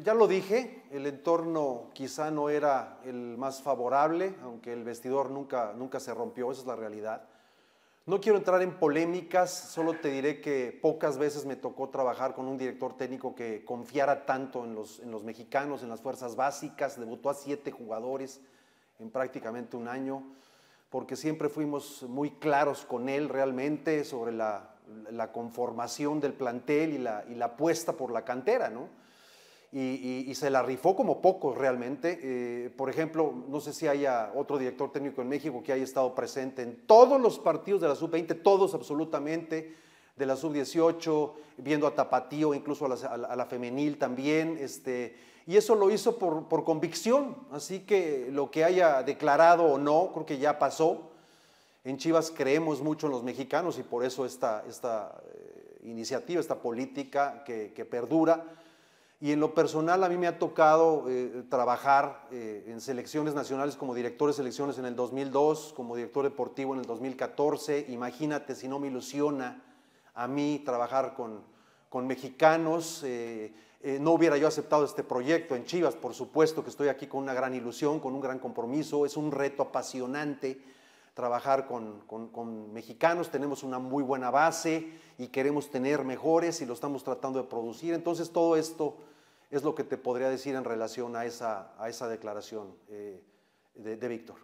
ya lo dije, el entorno quizá no era el más favorable, aunque el vestidor nunca, se rompió, esa es la realidad. No quiero entrar en polémicas, solo te diré que pocas veces me tocó trabajar con un director técnico que confiara tanto en los, mexicanos, en las fuerzas básicas, debutó a siete jugadores en prácticamente un año, porque siempre fuimos muy claros con él realmente sobre la, conformación del plantel y la, y la apuesta por la cantera, ¿no? y, se la rifó como pocos realmente. Eh, por ejemplo, no sé si haya otro director técnico en México que haya estado presente en todos los partidos de la sub-20, todos absolutamente, de la sub-18, viendo a Tapatío, incluso a la, femenil también. Este, y eso lo hizo por, por, convicción, así que lo que haya declarado o no, creo que ya pasó. En Chivas creemos mucho en los mexicanos y por eso esta, esta eh, iniciativa, esta política que, que perdura. Y en lo personal a mí me ha tocado eh, trabajar eh, en selecciones nacionales como director de selecciones en el 2002, como director deportivo en el 2014. Imagínate si no me ilusiona a mí trabajar con, mexicanos. Eh, no hubiera yo aceptado este proyecto en Chivas, por supuesto que estoy aquí con una gran ilusión, con un gran compromiso. Es un reto apasionante trabajar con, mexicanos, tenemos una muy buena base y queremos tener mejores y lo estamos tratando de producir. Entonces todo esto es lo que te podría decir en relación a esa, a esa declaración eh, de Víctor.